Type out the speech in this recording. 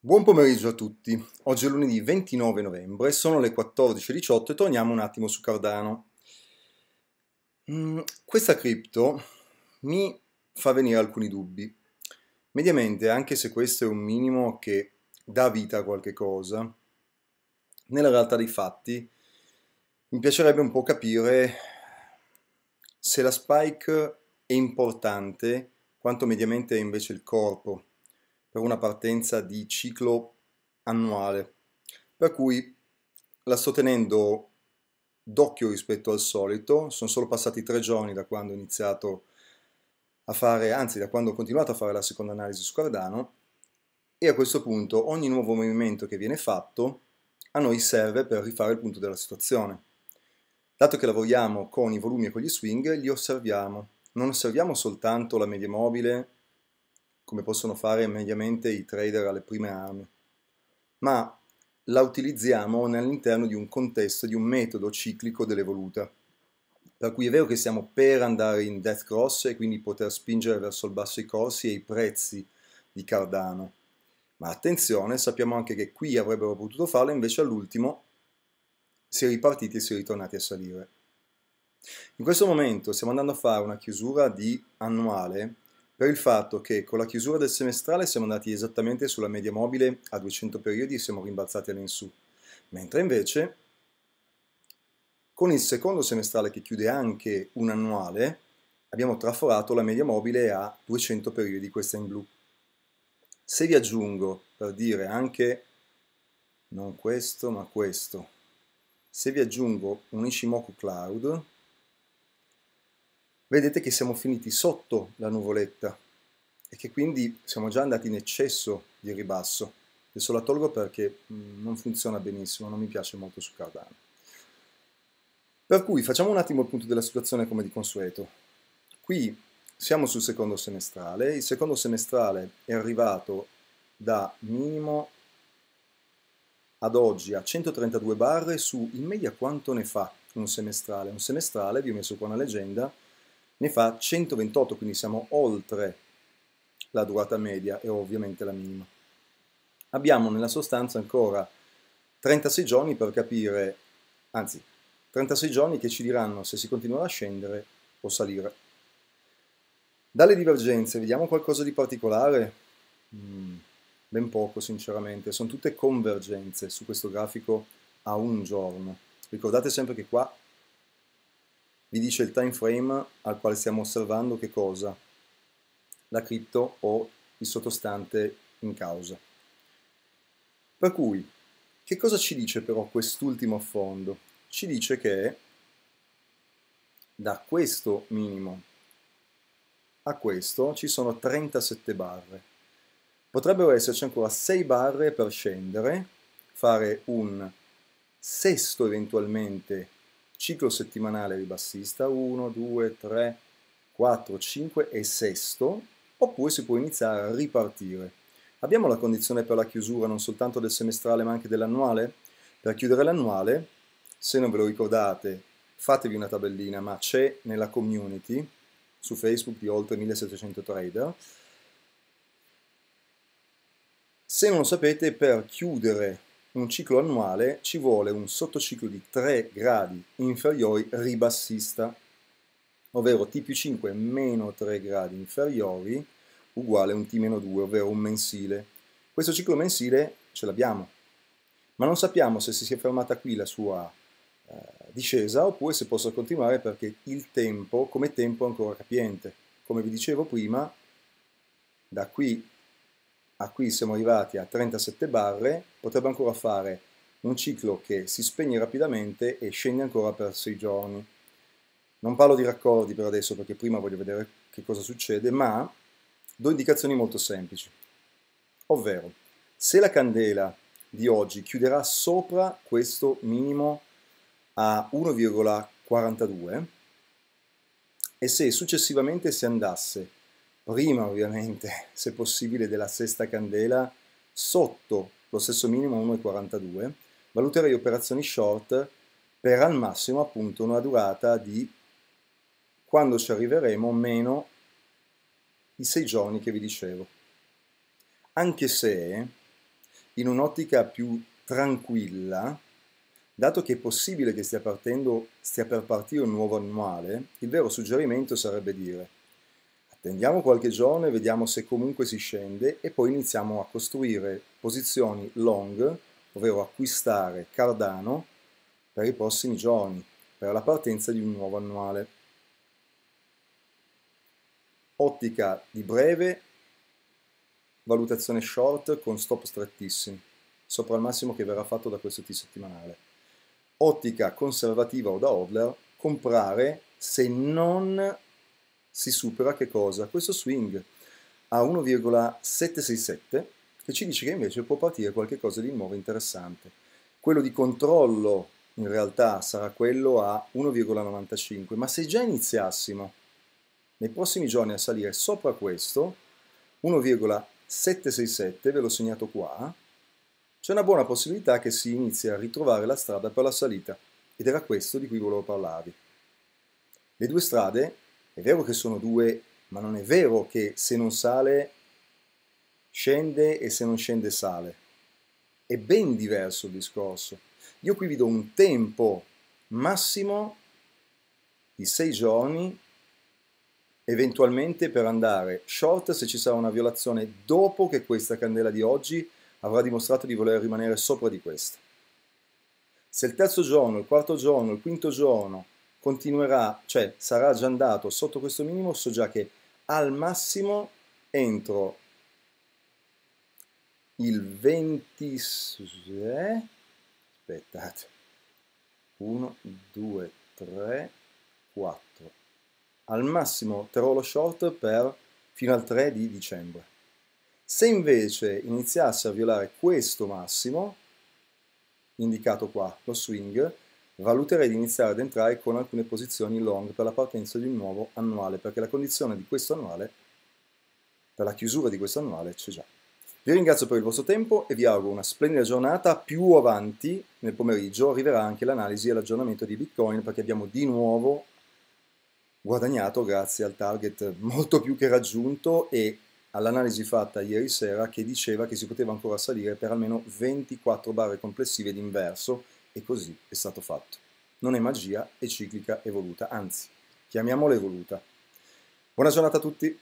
Buon pomeriggio a tutti. Oggi è lunedì 29 novembre, sono le 14.18 e torniamo un attimo su Cardano. Mm, questa cripto mi fa venire alcuni dubbi. Mediamente, anche se questo è un minimo che dà vita a qualche cosa, nella realtà dei fatti mi piacerebbe un po' capire se la spike è importante quanto mediamente è invece il corpo per una partenza di ciclo annuale, per cui la sto tenendo d'occhio rispetto al solito, sono solo passati tre giorni da quando ho iniziato a fare, anzi da quando ho continuato a fare la seconda analisi su Cardano e a questo punto ogni nuovo movimento che viene fatto a noi serve per rifare il punto della situazione. Dato che lavoriamo con i volumi e con gli swing, li osserviamo. Non osserviamo soltanto la media mobile, come possono fare mediamente i trader alle prime armi, ma la utilizziamo all'interno di un contesto, di un metodo ciclico dell'evoluta. Per cui è vero che siamo per andare in death cross e quindi poter spingere verso il basso i corsi e i prezzi di Cardano. Ma attenzione, sappiamo anche che qui avrebbero potuto farlo, invece all'ultimo si è ripartiti e si è ritornati a salire. In questo momento stiamo andando a fare una chiusura di annuale per il fatto che con la chiusura del semestrale siamo andati esattamente sulla media mobile a 200 periodi e siamo rimbalzati all'insù, mentre invece con il secondo semestrale che chiude anche un annuale abbiamo traforato la media mobile a 200 periodi, questa in blu. Se vi aggiungo, per dire anche, non questo ma questo, se vi aggiungo un Ishimoku Cloud, vedete che siamo finiti sotto la nuvoletta e che quindi siamo già andati in eccesso di ribasso. Adesso la tolgo perché mm, non funziona benissimo, non mi piace molto su Cardano. Per cui facciamo un attimo il punto della situazione come di consueto. Qui siamo sul secondo semestrale, il secondo semestrale è arrivato da minimo ad oggi a 132 barre su in media quanto ne fa un semestrale. Un semestrale, vi ho messo qua una leggenda, ne fa 128, quindi siamo oltre la durata media e ovviamente la minima. Abbiamo nella sostanza ancora 36 giorni per capire, anzi 36 giorni che ci diranno se si continuerà a scendere o salire. Dalle divergenze vediamo qualcosa di particolare? Mm, ben poco sinceramente, sono tutte convergenze su questo grafico a un giorno. Ricordate sempre che qua vi dice il time frame al quale stiamo osservando che cosa, la cripto o il sottostante in causa. Per cui, che cosa ci dice però quest'ultimo affondo? Ci dice che da questo minimo a questo ci sono 37 barre. Potrebbero esserci ancora 6 barre per scendere, fare un sesto eventualmente ciclo settimanale ribassista 1, 2, 3, 4, 5 e sesto, oppure si può iniziare a ripartire. Abbiamo la condizione per la chiusura non soltanto del semestrale ma anche dell'annuale? Per chiudere l'annuale, se non ve lo ricordate, fatevi una tabellina, ma c'è nella community su Facebook di oltre 1700 trader. Se non lo sapete, per chiudere un ciclo annuale ci vuole un sottociclo di 3 gradi inferiori ribassista, ovvero T più 5 meno 3 gradi inferiori uguale a un T meno 2, ovvero un mensile. Questo ciclo mensile ce l'abbiamo, ma non sappiamo se si sia fermata qui la sua eh, discesa oppure se possa continuare perché il tempo come tempo è ancora capiente. Come vi dicevo prima, da qui a cui siamo arrivati a 37 barre, potrebbe ancora fare un ciclo che si spegne rapidamente e scende ancora per 6 giorni. Non parlo di raccordi per adesso perché prima voglio vedere che cosa succede, ma do indicazioni molto semplici. Ovvero, se la candela di oggi chiuderà sopra questo minimo a 1,42 e se successivamente si andasse prima ovviamente, se possibile, della sesta candela sotto lo stesso minimo 1,42, valuterei operazioni short per al massimo appunto una durata di quando ci arriveremo meno i sei giorni che vi dicevo. Anche se in un'ottica più tranquilla, dato che è possibile che stia, partendo, stia per partire un nuovo annuale, il vero suggerimento sarebbe dire Tendiamo qualche giorno e vediamo se comunque si scende e poi iniziamo a costruire posizioni long, ovvero acquistare Cardano per i prossimi giorni, per la partenza di un nuovo annuale. Ottica di breve, valutazione short con stop strettissimi, sopra il massimo che verrà fatto da questo T settimanale. Ottica conservativa o da hodler, comprare se non si supera che cosa? Questo swing a 1,767 che ci dice che invece può partire qualcosa di nuovo interessante. Quello di controllo in realtà sarà quello a 1,95, ma se già iniziassimo nei prossimi giorni a salire sopra questo, 1,767, ve l'ho segnato qua, c'è una buona possibilità che si inizi a ritrovare la strada per la salita, ed era questo di cui volevo parlarvi. Le due strade è vero che sono due, ma non è vero che se non sale scende e se non scende sale. È ben diverso il discorso. Io qui vi do un tempo massimo di sei giorni, eventualmente per andare short se ci sarà una violazione dopo che questa candela di oggi avrà dimostrato di voler rimanere sopra di questa. Se il terzo giorno, il quarto giorno, il quinto giorno continuerà, cioè sarà già andato sotto questo minimo, so già che al massimo entro il 26, eh, aspettate, 1, 2, 3, 4, al massimo terrò lo short per, fino al 3 di dicembre. Se invece iniziasse a violare questo massimo, indicato qua, lo swing, valuterei di iniziare ad entrare con alcune posizioni long per la partenza di un nuovo annuale, perché la condizione di questo annuale, per la chiusura di questo annuale, c'è già. Vi ringrazio per il vostro tempo e vi auguro una splendida giornata. Più avanti, nel pomeriggio, arriverà anche l'analisi e l'aggiornamento di Bitcoin, perché abbiamo di nuovo guadagnato grazie al target molto più che raggiunto e all'analisi fatta ieri sera che diceva che si poteva ancora salire per almeno 24 barre complessive d'inverso e così è stato fatto. Non è magia, è ciclica evoluta, anzi, chiamiamola evoluta. Buona giornata a tutti!